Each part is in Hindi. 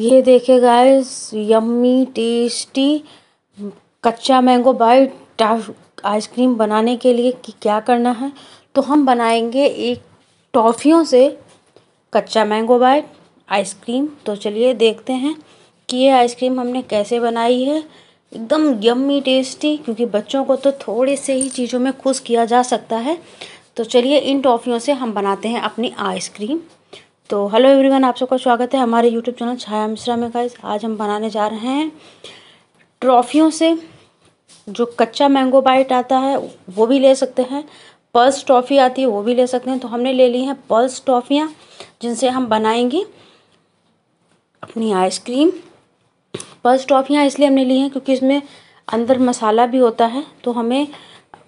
ये देखे गाइस यम्मी टेस्टी कच्चा मैंगो बाइट आइसक्रीम बनाने के लिए कि क्या करना है तो हम बनाएंगे एक टॉफ़ियों से कच्चा मैंगो बाइट आइसक्रीम तो चलिए देखते हैं कि ये आइसक्रीम हमने कैसे बनाई है एकदम यम्मी टेस्टी क्योंकि बच्चों को तो थोड़े से ही चीज़ों में खुश किया जा सकता है तो चलिए इन टॉफ़ियों से हम बनाते हैं अपनी आइसक्रीम तो हेलो एवरीवन आप सबका स्वागत है हमारे यूट्यूब चैनल छाया मिश्रा में गाइस आज हम बनाने जा रहे हैं ट्रॉफियों से जो कच्चा मैंगो बाइट आता है वो भी ले सकते हैं पल्स ट्रॉफ़ी आती है वो भी ले सकते हैं तो हमने ले ली हैं पल्स ट्रॉफियाँ जिनसे हम बनाएंगे अपनी आइसक्रीम पल्स ट्रॉफियाँ इसलिए हमने ली हैं क्योंकि इसमें अंदर मसाला भी होता है तो हमें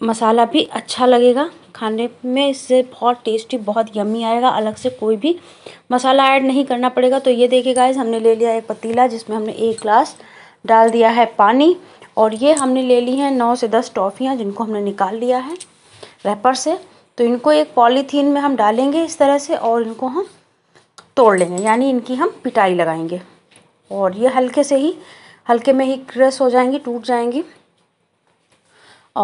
मसाला भी अच्छा लगेगा खाने में इससे बहुत टेस्टी बहुत यम्मी आएगा अलग से कोई भी मसाला ऐड नहीं करना पड़ेगा तो ये देखिए गाइस हमने ले लिया एक पतीला जिसमें हमने एक ग्लास डाल दिया है पानी और ये हमने ले ली है नौ से दस टॉफ़ियाँ जिनको हमने निकाल लिया है रैपर से तो इनको एक पॉलीथीन में हम डालेंगे इस तरह से और इनको हम तोड़ लेंगे यानी इनकी हम पिटाई लगाएंगे और ये हल्के से ही हल्के में ही क्रस हो जाएंगी टूट जाएंगी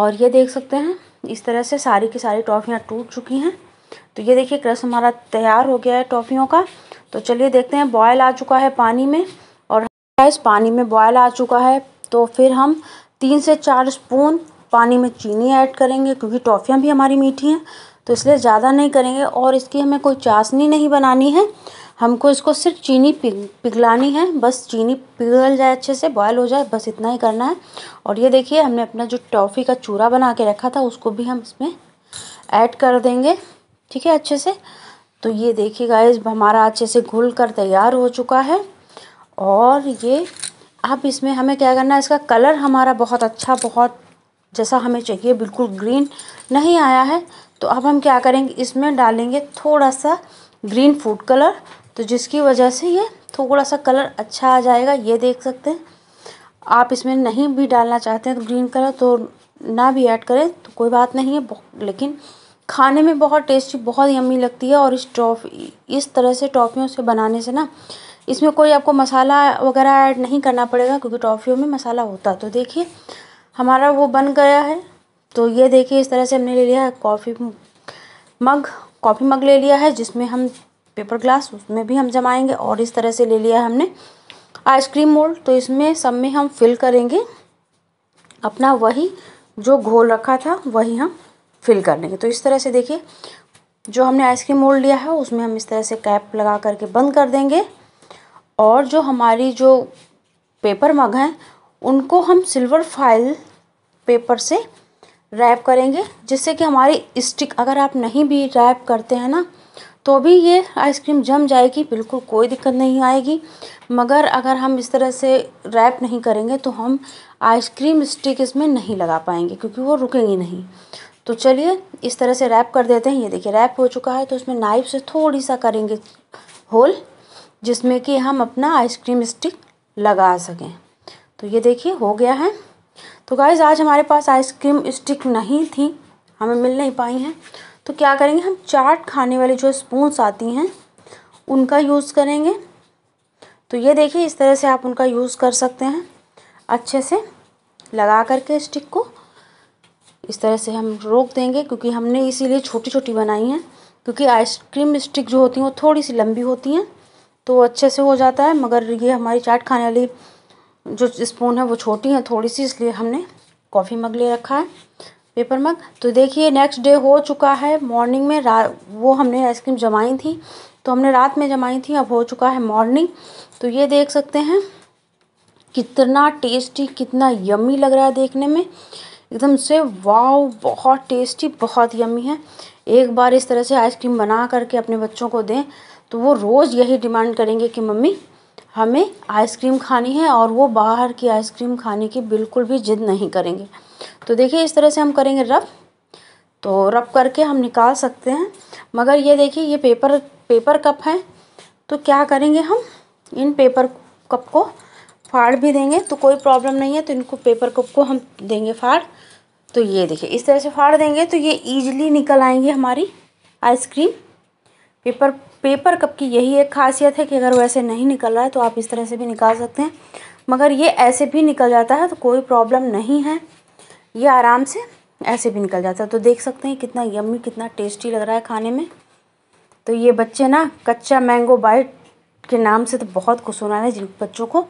और ये देख सकते हैं इस तरह से सारी की सारी टॉफ़ियाँ टूट चुकी हैं तो ये देखिए क्रस हमारा तैयार हो गया है टॉफ़ियों का तो चलिए देखते हैं बॉयल आ चुका है पानी में और इस पानी में बॉयल आ चुका है तो फिर हम तीन से चार स्पून पानी में चीनी ऐड करेंगे क्योंकि टॉफ़ियाँ भी हमारी मीठी हैं तो इसलिए ज़्यादा नहीं करेंगे और इसकी हमें कोई चाशनी नहीं बनानी है हमको इसको सिर्फ चीनी पिघलानी है बस चीनी पिघल जाए अच्छे से बॉयल हो जाए बस इतना ही करना है और ये देखिए हमने अपना जो टॉफ़ी का चूरा बना के रखा था उसको भी हम इसमें ऐड कर देंगे ठीक है अच्छे से तो ये देखिए गाइस हमारा अच्छे से घुल कर तैयार हो चुका है और ये अब इसमें हमें क्या करना है इसका कलर हमारा बहुत अच्छा बहुत जैसा हमें चाहिए बिल्कुल ग्रीन नहीं आया है तो अब हम क्या करेंगे इसमें डालेंगे थोड़ा सा ग्रीन फूड कलर तो जिसकी वजह से ये थोड़ा सा कलर अच्छा आ जाएगा ये देख सकते हैं आप इसमें नहीं भी डालना चाहते हैं तो ग्रीन कलर तो ना भी ऐड करें तो कोई बात नहीं है लेकिन खाने में बहुत टेस्टी बहुत यम्मी लगती है और इस टॉफी इस तरह से टॉफ़ियों से बनाने से ना इसमें कोई आपको मसाला वगैरह ऐड नहीं करना पड़ेगा क्योंकि टॉफ़ियों में मसाला होता तो देखिए हमारा वो बन गया है तो ये देखिए इस तरह से हमने ले लिया है कॉफ़ी मग कॉफ़ी मग ले लिया है जिसमें हम पेपर ग्लास उसमें भी हम जमाएंगे और इस तरह से ले लिया हमने आइसक्रीम मोल्ड तो इसमें सब में हम फिल करेंगे अपना वही जो घोल रखा था वही हम फिल कर लेंगे तो इस तरह से देखिए जो हमने आइसक्रीम मोल्ड लिया है उसमें हम इस तरह से कैप लगा करके बंद कर देंगे और जो हमारी जो पेपर मग हैं उनको हम सिल्वर फाइल पेपर से रैप करेंगे जिससे कि हमारी स्टिक अगर आप नहीं भी रैप करते हैं ना तो भी ये आइसक्रीम जम जाएगी बिल्कुल कोई दिक्कत नहीं आएगी मगर अगर हम इस तरह से रैप नहीं करेंगे तो हम आइसक्रीम स्टिक इसमें नहीं लगा पाएंगे क्योंकि वो रुकेंगी नहीं तो चलिए इस तरह से रैप कर देते हैं ये देखिए रैप हो चुका है तो उसमें नाइफ से थोड़ी सा करेंगे होल जिसमें कि हम अपना आइसक्रीम स्टिक लगा सकें तो ये देखिए हो गया है तो गाइज़ आज हमारे पास आइसक्रीम स्टिक नहीं थी हमें मिल नहीं पाई हैं तो क्या करेंगे हम चाट खाने वाली जो स्पून्स आती हैं उनका यूज़ करेंगे तो ये देखिए इस तरह से आप उनका यूज़ कर सकते हैं अच्छे से लगा करके स्टिक को इस तरह से हम रोक देंगे क्योंकि हमने इसीलिए छोटी छोटी बनाई हैं क्योंकि आइसक्रीम स्टिक जो होती हैं वो थोड़ी सी लंबी होती हैं तो अच्छे से हो जाता है मगर ये हमारी चाट खाने वाली जो स्पून है वो छोटी हैं थोड़ी सी इसलिए हमने कॉफ़ी मग ले रखा है पेपर मग तो देखिए नेक्स्ट डे हो चुका है मॉर्निंग में रा वो हमने आइसक्रीम जमाई थी तो हमने रात में जमाई थी अब हो चुका है मॉर्निंग तो ये देख सकते हैं कितना टेस्टी कितना यम्मी लग रहा है देखने में एकदम से वाव बहुत टेस्टी बहुत यम्मी है एक बार इस तरह से आइसक्रीम बना करके अपने बच्चों को दें तो वो रोज़ यही डिमांड करेंगे कि मम्मी हमें आइसक्रीम खानी है और वो बाहर की आइसक्रीम खाने की बिल्कुल भी ज़िद नहीं करेंगे तो देखिए इस तरह से हम करेंगे रब तो रब करके हम निकाल सकते हैं मगर ये देखिए ये पेपर पेपर कप है तो क्या करेंगे हम इन पेपर कप को फाड़ भी देंगे तो कोई प्रॉब्लम नहीं है तो इनको पेपर कप को हम देंगे फाड़ तो ये देखिए इस तरह से फाड़ देंगे तो ये ईजिली निकल आएंगे हमारी आइसक्रीम पेपर पेपर कप की यही एक खासियत है कि अगर वो ऐसे नहीं निकल रहा है तो आप इस तरह से भी निकाल सकते हैं मगर ये ऐसे भी निकल जाता है तो कोई प्रॉब्लम नहीं है ये आराम से ऐसे भी निकल जाता है तो देख सकते हैं कितना यम्मी कितना टेस्टी लग रहा है खाने में तो ये बच्चे ना कच्चा मैंगो बाइट के नाम से तो बहुत कुछ होना है जिन बच्चों को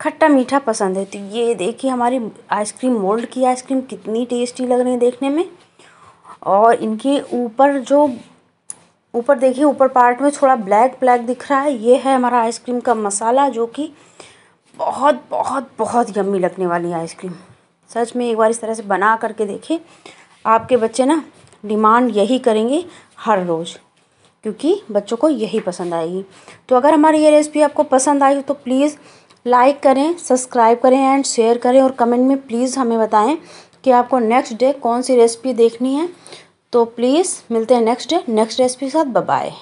खट्टा मीठा पसंद है तो ये देखिए हमारी आइसक्रीम मोल्ड की आइसक्रीम कितनी टेस्टी लग रही है देखने में और इनके ऊपर जो ऊपर देखिए ऊपर पार्ट में थोड़ा ब्लैक ब्लैक दिख रहा है ये है हमारा आइसक्रीम का मसाला जो कि बहुत बहुत बहुत यम्मी लगने वाली आइसक्रीम सच में एक बार इस तरह से बना करके देखिए आपके बच्चे ना डिमांड यही करेंगे हर रोज़ क्योंकि बच्चों को यही पसंद आएगी तो अगर हमारी ये रेसिपी आपको पसंद आई तो प्लीज़ लाइक करें सब्सक्राइब करें एंड शेयर करें और कमेंट में प्लीज़ हमें बताएं कि आपको नेक्स्ट डे कौन सी रेसिपी देखनी है तो प्लीज़ मिलते हैं नेक्स्ट नेक्स्ट रेसिपी के साथ बाय